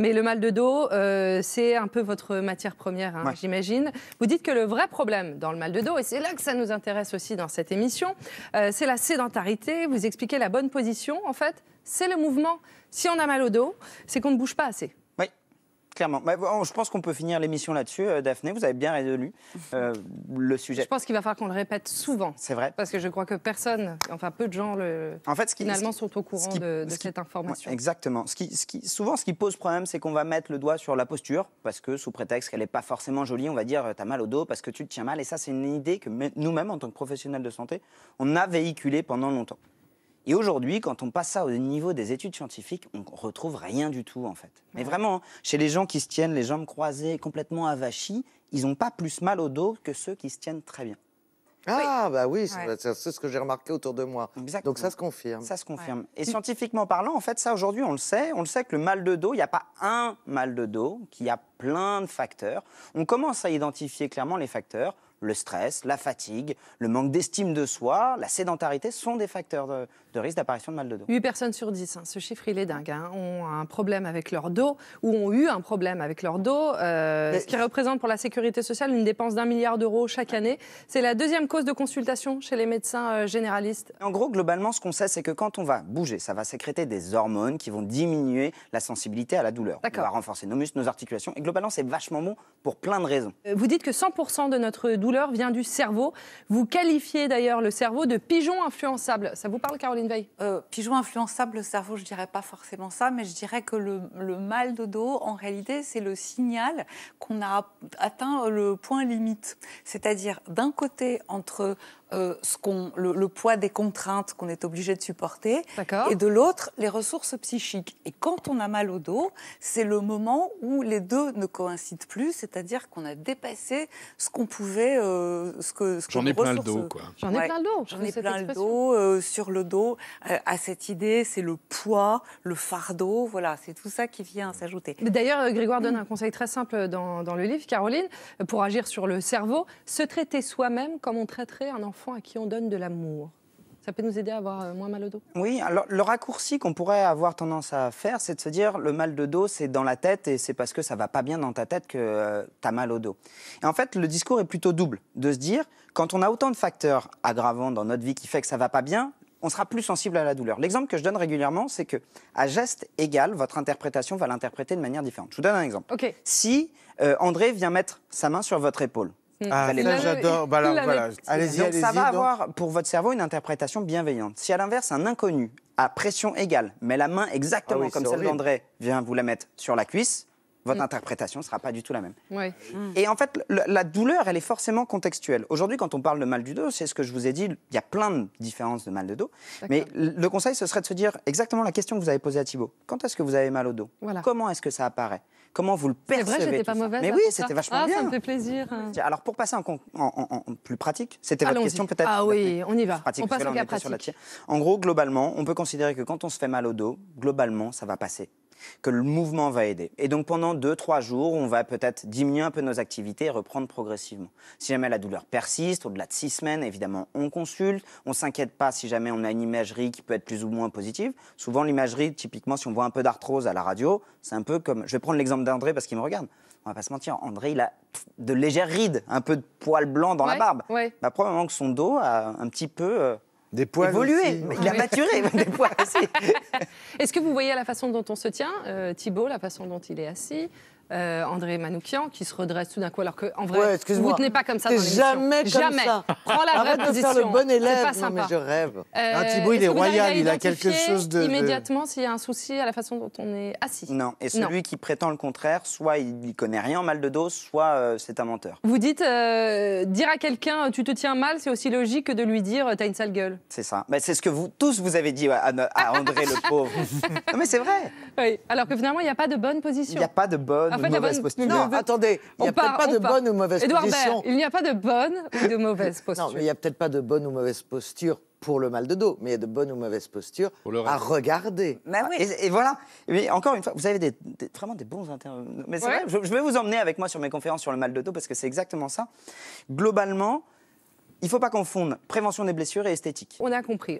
Mais le mal de dos, euh, c'est un peu votre matière première, hein, j'imagine. Vous dites que le vrai problème dans le mal de dos, et c'est là que ça nous intéresse aussi dans cette émission, euh, c'est la sédentarité. Vous expliquez la bonne position, en fait, c'est le mouvement. Si on a mal au dos, c'est qu'on ne bouge pas assez clairement. je pense qu'on peut finir l'émission là-dessus. Euh, Daphné, vous avez bien résolu euh, le sujet. Je pense qu'il va falloir qu'on le répète souvent. C'est vrai. Parce que je crois que personne, enfin peu de gens, le, en fait, ce qui, finalement, sont au courant de, cette information. exactement. Ce qui, souvent, ce qui pose problème, c'est qu'on va mettre le doigt sur la posture, parce que sous prétexte qu'elle n'est pas forcément jolie, on va dire euh, t'as mal au dos parce que tu te tiens mal. Et ça, c'est une idée que nous-mêmes, en tant que professionnels de santé, on a véhiculée pendant longtemps. Et aujourd'hui, quand on passe ça au niveau des études scientifiques, on retrouve rien du tout, en fait. Mais vraiment, hein, chez les gens qui se tiennent les jambes croisées, complètement avachis, ils n'ont pas plus mal au dos que ceux qui se tiennent très bien. Ah, oui. bah oui, c'est bah, ce que j'ai remarqué autour de moi. Donc ça se confirme. Ça se confirme. Et scientifiquement parlant, en fait, ça aujourd'hui, on le sait. On le sait que le mal de dos, il n'y a pas un mal de dos, qu'il y a plein de facteurs. On commence à identifier clairement les facteurs le stress, la fatigue, le manque d'estime de soi, la sédentarité sont des facteurs de, risque d'apparition de mal de dos. 8 personnes sur 10, hein. ce chiffre il est dingue, hein. ont un problème avec leur dos ou ont eu un problème avec leur dos, euh, ce qui représente pour la sécurité sociale une dépense d'un milliard d'euros chaque année. C'est la deuxième cause de consultation chez les médecins euh, généralistes. En gros, globalement, ce qu'on sait, c'est que quand on va bouger, ça va sécréter des hormones qui vont diminuer la sensibilité à la douleur. On va renforcer nos muscles, nos articulations. Et globalement, c'est vachement bon pour plein de raisons. Euh, vous dites que 100% de notre douleur vient du cerveau. Vous qualifiez d'ailleurs le cerveau de pigeon influençable. Ça vous parle, Caroline Veil euh, Pigeon influençable, le cerveau, je dirais pas forcément ça, mais je dirais que le, le mal de dos, en réalité, c'est le signal qu'on a atteint le point limite. C'est-à-dire, d'un côté, entre euh, ce qu'on, le, poids des contraintes qu'on est obligé de supporter, et de l'autre, les ressources psychiques. Et quand on a mal au dos, c'est le moment où les deux ne coïncident plus, c'est-à-dire qu'on a dépassé ce qu'on pouvait, euh, ce que. J'en ai plein le dos, quoi. J'en ai plein le dos. J'en ai plein le dos, euh, sur le dos, à cette idée, c'est le poids, le fardeau, voilà, c'est tout ça qui vient s'ajouter. D'ailleurs, Grégoire donne un conseil très simple dans, dans le livre, Caroline, pour agir sur le cerveau, se traiter soi-même comme on traiterait un enfant à qui on donne de l'amour ça peut nous aider à avoir euh, moins mal au dos Oui, alors le raccourci qu'on pourrait avoir tendance à faire, c'est de se dire le mal de dos, c'est dans la tête et c'est parce que ça va pas bien dans ta tête que euh, tu as mal au dos. Et en fait, le discours est plutôt double, de se dire quand on a autant de facteurs aggravants dans notre vie qui fait que ça va pas bien, on sera plus sensible à la douleur. L'exemple que je donne régulièrement, c'est que à geste égal, votre interprétation va l'interpréter de manière différente. Je vous donne un exemple. Si euh, André vient mettre sa main sur votre épaule, Mm. Ah, ça, j'adore. Bah, voilà. allez Ça va avoir pour votre cerveau une interprétation bienveillante. Si à l'inverse, un inconnu à pression égale met la main exactement ah comme celle d'André vient vous la mettre sur la cuisse, votre interprétation ne sera pas du tout la même. Mmh. Et en fait, la douleur, elle est forcément contextuelle. Aujourd'hui, quand on parle de mal du dos, c'est ce que je vous ai dit, il y a plein de différences de mal de dos. Mais le conseil, ce serait de se dire exactement la question que vous avez posée à Thibault. Quand est-ce que vous avez mal au dos Comment est-ce que ça apparaît Comment vous le percevez C'est vrai, pas mauvaise. Mais oui, c'était vachement ah, bien. Ça me fait plaisir. Alors, pour passer en, plus pratique, c'était votre question peut-être Ah oui, on y va. en gros, globalement, on peut considérer que quand on se fait mal au dos, globalement, ça va passer que le mouvement va aider. Et donc pendant 2-3 jours, on va peut-être diminuer un peu nos activités et reprendre progressivement. Si jamais la douleur persiste, au-delà de 6 semaines, évidemment, on consulte. On s'inquiète pas si jamais on a une imagerie qui peut être plus ou moins positive. Souvent, l'imagerie, typiquement, si on voit un peu d'arthrose à la radio, c'est un peu comme... Je vais prendre l'exemple d'André parce qu'il me regarde. On va pas se mentir, André, il a de légères rides, un peu de poils blancs dans la barbe. Bah, probablement que son dos a un petit peu... Euh, des poils Il a maturé, des poils Est-ce que vous voyez la façon dont on se tient, euh, Thibault, la façon dont il est assis, euh, André Manoukian, qui se redresse tout d'un coup, alors qu'en vrai, ouais, vous ne tenez pas comme ça dans jamais comme Jamais ça. Prends la vraie de position. Faire le bon élève. Pas sympa. mais je rêve. Euh, ah, il est, royal, il a quelque chose de... Immédiatement, s'il y a un souci à la façon dont on est assis. Non, et celui qui prétend le contraire, soit il n'y connaît rien mal de dos, soit euh, c'est un menteur. Vous dites, euh, dire à quelqu'un « tu te tiens mal », c'est aussi logique que de lui dire « t'as une sale gueule ». C'est ça. c'est ce que vous tous vous avez dit à, André le pauvre. non mais c'est vrai. Alors que finalement, il n'y a pas de bonne position. Il n'y a pas de bonne attendez, il n'y a peut-être pas de bonne ou il n'y a pas de de mauvaise posture. il n'y a peut-être pas de bonne ou mauvaise posture pour le mal de dos, mais il y a de bonne ou mauvaise posture à regarder. Mais bah oui. et, voilà. Oui, encore une fois, vous avez des, vraiment des bons intervenants. Mais c'est je, je, vais vous emmener avec moi sur mes conférences sur le mal de dos parce que c'est exactement ça. Globalement, il ne faut pas confondre prévention des blessures et esthétique. On a compris.